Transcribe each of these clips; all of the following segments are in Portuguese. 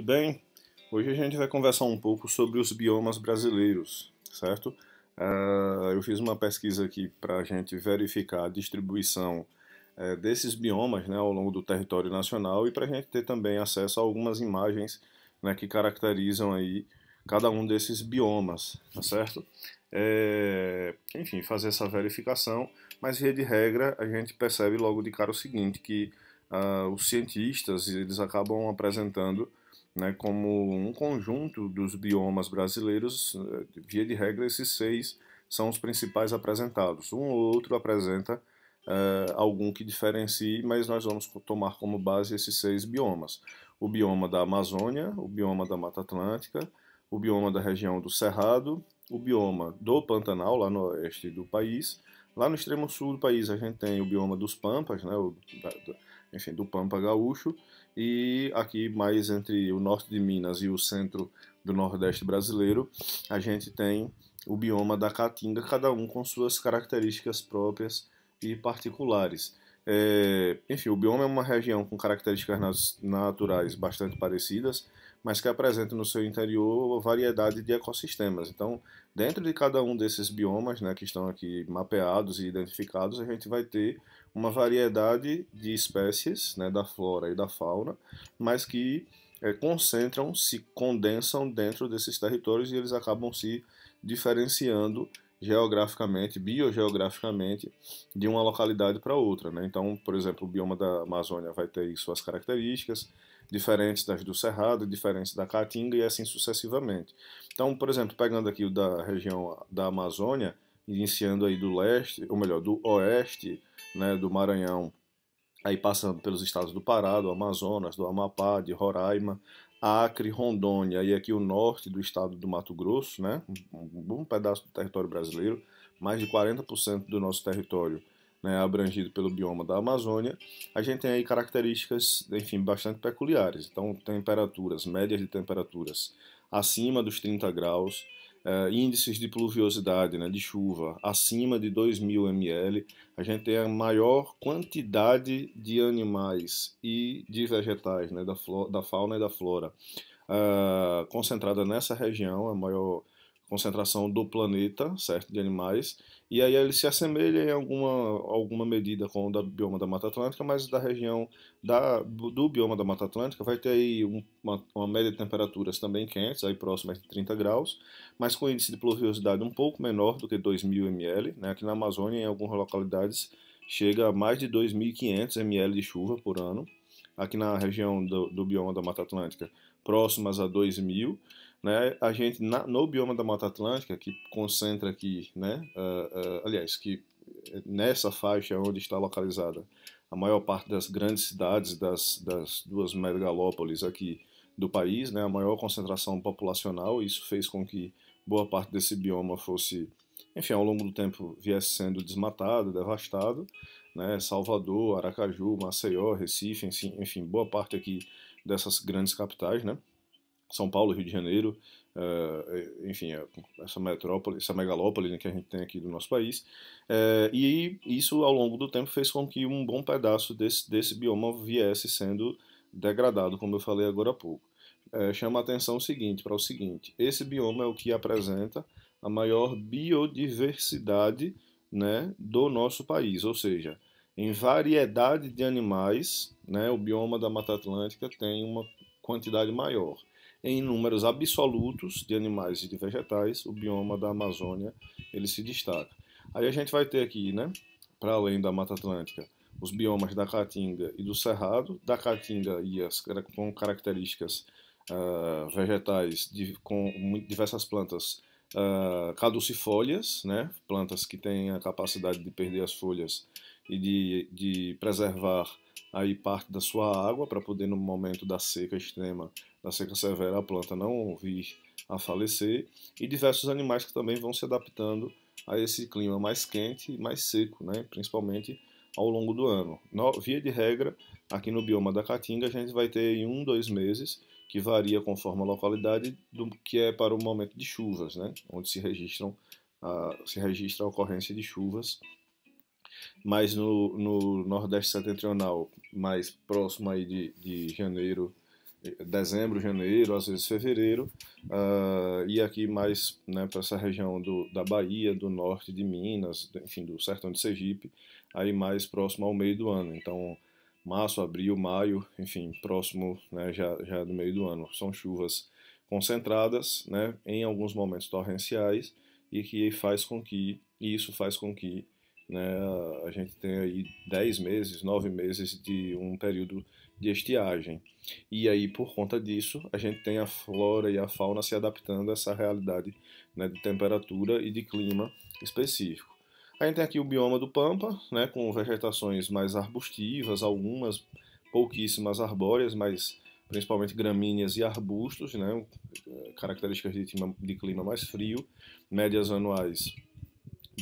Tudo bem? Hoje a gente vai conversar um pouco sobre os biomas brasileiros, certo? Uh, eu fiz uma pesquisa aqui para a gente verificar a distribuição uh, desses biomas né, ao longo do território nacional e para a gente ter também acesso a algumas imagens né, que caracterizam aí cada um desses biomas, tá certo? É, enfim, fazer essa verificação, mas via de regra a gente percebe logo de cara o seguinte, que uh, os cientistas eles acabam apresentando né, como um conjunto dos biomas brasileiros, eh, via de regra, esses seis são os principais apresentados. Um ou outro apresenta uh, algum que diferencie, mas nós vamos tomar como base esses seis biomas: o bioma da Amazônia, o bioma da Mata Atlântica, o bioma da região do Cerrado, o bioma do Pantanal, lá no oeste do país. Lá no extremo sul do país a gente tem o bioma dos Pampas, né, o, da, enfim, do Pampa Gaúcho, e aqui mais entre o norte de Minas e o centro do Nordeste brasileiro, a gente tem o bioma da Caatinga, cada um com suas características próprias e particulares. É, enfim, o bioma é uma região com características naturais bastante parecidas, mas que apresenta no seu interior variedade de ecossistemas. Então, dentro de cada um desses biomas, né, que estão aqui mapeados e identificados, a gente vai ter uma variedade de espécies, né, da flora e da fauna, mas que é, concentram, se condensam dentro desses territórios e eles acabam se diferenciando geograficamente, biogeograficamente, de uma localidade para outra. Né? Então, por exemplo, o bioma da Amazônia vai ter suas características, diferentes das do Cerrado, diferentes da Caatinga e assim sucessivamente. Então, por exemplo, pegando aqui o da região da Amazônia, iniciando aí do leste, ou melhor, do oeste, né, do Maranhão, aí passando pelos estados do Pará, do Amazonas, do Amapá, de Roraima, Acre, Rondônia e aqui o norte do estado do Mato Grosso, né? Um bom pedaço do território brasileiro, mais de 40% do nosso território né, abrangido pelo bioma da Amazônia, a gente tem aí características, enfim, bastante peculiares. Então, temperaturas, médias de temperaturas acima dos 30 graus, eh, índices de pluviosidade, né, de chuva, acima de 2.000 ml, a gente tem a maior quantidade de animais e de vegetais, né, da, flora, da fauna e da flora, eh, concentrada nessa região, a maior concentração do planeta, certo, de animais, e aí ele se assemelha em alguma, alguma medida com o da bioma da Mata Atlântica, mas da região da, do bioma da Mata Atlântica vai ter aí uma, uma média de temperaturas também quentes, aí próximas de 30 graus, mas com índice de pluviosidade um pouco menor do que 2.000 ml, né, aqui na Amazônia em algumas localidades chega a mais de 2.500 ml de chuva por ano, aqui na região do, do bioma da Mata Atlântica próximas a 2.000 ml, né, a gente, na, no bioma da Mata Atlântica, que concentra aqui, né, uh, uh, aliás, que eh, nessa faixa onde está localizada a maior parte das grandes cidades, das, das duas megalópolis aqui do país, né, a maior concentração populacional, isso fez com que boa parte desse bioma fosse, enfim, ao longo do tempo viesse sendo desmatado, devastado, né, Salvador, Aracaju, Maceió, Recife, enfim, boa parte aqui dessas grandes capitais, né, são Paulo, Rio de Janeiro, uh, enfim, é, essa metrópole, essa megalópole né, que a gente tem aqui do nosso país. Uh, e isso, ao longo do tempo, fez com que um bom pedaço desse, desse bioma viesse sendo degradado, como eu falei agora há pouco. Uh, chama a atenção o seguinte, para o seguinte, esse bioma é o que apresenta a maior biodiversidade né, do nosso país, ou seja, em variedade de animais, né, o bioma da Mata Atlântica tem uma quantidade maior. Em números absolutos de animais e de vegetais, o bioma da Amazônia ele se destaca. Aí a gente vai ter aqui, né, para além da Mata Atlântica, os biomas da Caatinga e do Cerrado. Da Caatinga e as com características uh, vegetais de, com diversas plantas uh, caducifólias, né, plantas que têm a capacidade de perder as folhas e de, de preservar aí parte da sua água para poder no momento da seca extrema, da seca severa, a planta não vir a falecer e diversos animais que também vão se adaptando a esse clima mais quente e mais seco, né? principalmente ao longo do ano. No, via de regra, aqui no bioma da Caatinga, a gente vai ter em um, dois meses, que varia conforme a localidade, do que é para o momento de chuvas, né? onde se, registram ah, se registra a ocorrência de chuvas mas no, no Nordeste Setentrional, mais próximo aí de, de janeiro, eh, dezembro, janeiro, às vezes fevereiro, uh, e aqui mais né, para essa região do, da Bahia, do norte de Minas, enfim, do sertão de Sergipe, aí mais próximo ao meio do ano. Então, março, abril, maio, enfim, próximo né, já, já do meio do ano. São chuvas concentradas, né, em alguns momentos torrenciais, e que faz com que, e isso faz com que né? A gente tem aí 10 meses, 9 meses de um período de estiagem. E aí, por conta disso, a gente tem a flora e a fauna se adaptando a essa realidade né, de temperatura e de clima específico. A gente tem aqui o bioma do Pampa, né, com vegetações mais arbustivas, algumas pouquíssimas arbóreas, mas principalmente gramíneas e arbustos, né, eh, características de clima, de clima mais frio, médias anuais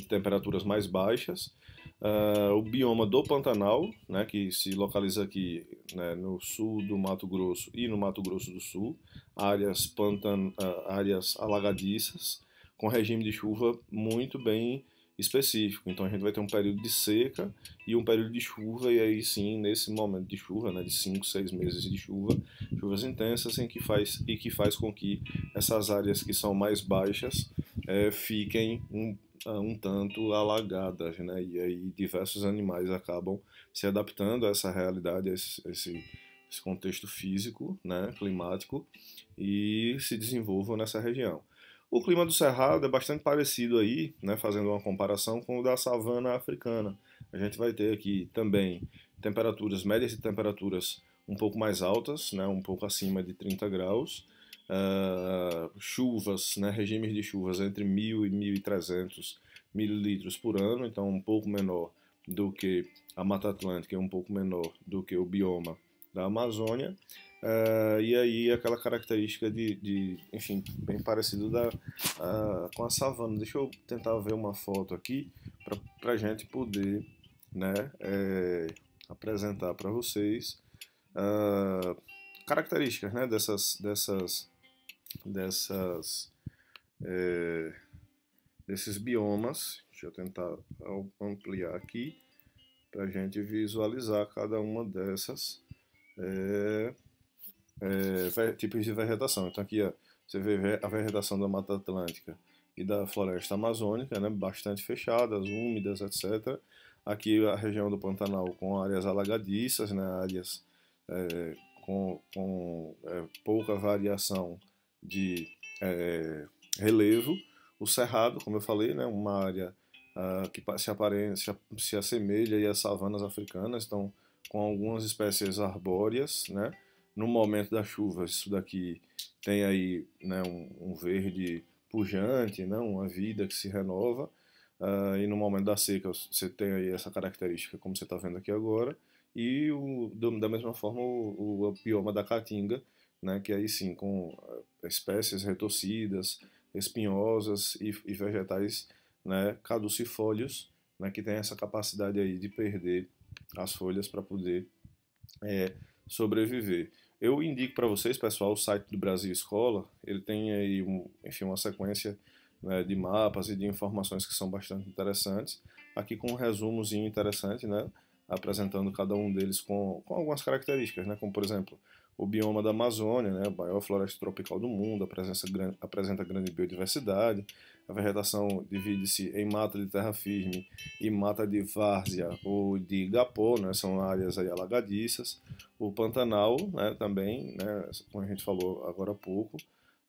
de temperaturas mais baixas. Uh, o bioma do Pantanal, né, que se localiza aqui né, no sul do Mato Grosso e no Mato Grosso do Sul, áreas, pantan uh, áreas alagadiças, com regime de chuva muito bem específico. Então a gente vai ter um período de seca e um período de chuva, e aí sim, nesse momento de chuva, né, de 5, 6 meses de chuva, chuvas intensas em que faz, e que faz com que essas áreas que são mais baixas é, fiquem um, um tanto alagadas, né? E aí diversos animais acabam se adaptando a essa realidade, a esse, esse, contexto físico, né, climático, e se desenvolvam nessa região. O clima do Cerrado é bastante parecido aí, né, fazendo uma comparação com o da savana africana. A gente vai ter aqui também temperaturas médias e temperaturas um pouco mais altas, né, um pouco acima de 30 graus, uh, chuvas, né, regimes de chuvas entre 1.000 e 1.300 mililitros por ano, então um pouco menor do que a Mata Atlântica, é um pouco menor do que o bioma da Amazônia, uh, e aí aquela característica de, de enfim, bem parecido da, uh, com a savana. Deixa eu tentar ver uma foto aqui para a gente poder né, é, apresentar para vocês uh, características né, dessas, dessas dessas, é, desses biomas. Deixa eu tentar ampliar aqui para a gente visualizar cada uma dessas é, é, tipos de vegetação. Então aqui ó, você vê a vegetação da Mata Atlântica e da floresta amazônica, né, bastante fechadas, úmidas, etc. Aqui a região do Pantanal com áreas alagadiças, né, áreas é, com, com é, pouca variação de é, relevo. O cerrado, como eu falei, é né, uma área uh, que se, aparece se assemelha às savanas africanas, então com algumas espécies arbóreas, né? No momento da chuva, isso daqui tem aí né, um, um verde pujante, né, uma vida que se renova. Uh, e no momento da seca você tem aí essa característica, como você está vendo aqui agora. E o, da mesma forma o, o bioma da caatinga, né, que aí sim, com eh, espécies retorcidas, espinhosas e, e vegetais né, caducifólios, né, que tem essa capacidade aí de perder as folhas para poder é, sobreviver. Eu indico para vocês, pessoal, o site do Brasil Escola, ele tem aí um, enfim, uma sequência né, de mapas e de informações que são bastante interessantes, aqui com um resumozinho interessante, né, apresentando cada um deles com, com algumas características, né, como por exemplo, o bioma da Amazônia, né, a maior floresta tropical do mundo, apresenta, apresenta grande biodiversidade. A vegetação divide-se em mata de terra firme e mata de várzea ou de gapó, né, são áreas aí alagadiças. O Pantanal né, também, né, como a gente falou agora há pouco,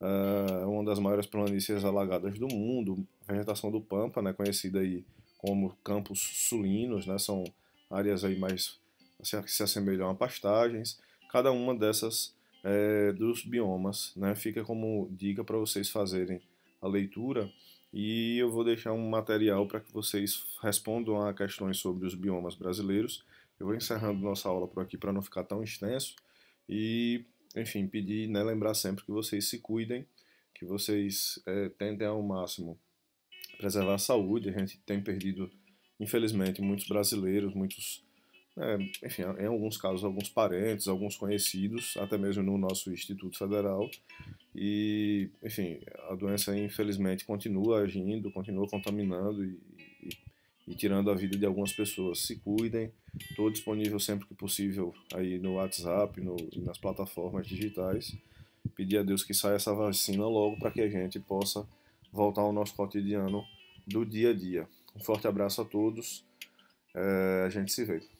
é uma das maiores planícies alagadas do mundo. A vegetação do Pampa, né, conhecida aí como campos sulinos, né, são áreas aí mais que se assemelham a pastagens cada uma dessas é, dos biomas, né? Fica como dica para vocês fazerem a leitura e eu vou deixar um material para que vocês respondam a questões sobre os biomas brasileiros. Eu vou encerrando nossa aula por aqui para não ficar tão extenso e, enfim, pedir, né, lembrar sempre que vocês se cuidem, que vocês é, tentem ao máximo preservar a saúde. A gente tem perdido, infelizmente, muitos brasileiros, muitos é, enfim, em alguns casos, alguns parentes, alguns conhecidos, até mesmo no nosso Instituto Federal. E, enfim, a doença infelizmente continua agindo, continua contaminando e, e, e tirando a vida de algumas pessoas. Se cuidem, estou disponível sempre que possível aí no WhatsApp no, e nas plataformas digitais. Pedir a Deus que saia essa vacina logo para que a gente possa voltar ao nosso cotidiano do dia a dia. Um forte abraço a todos. É, a gente se vê.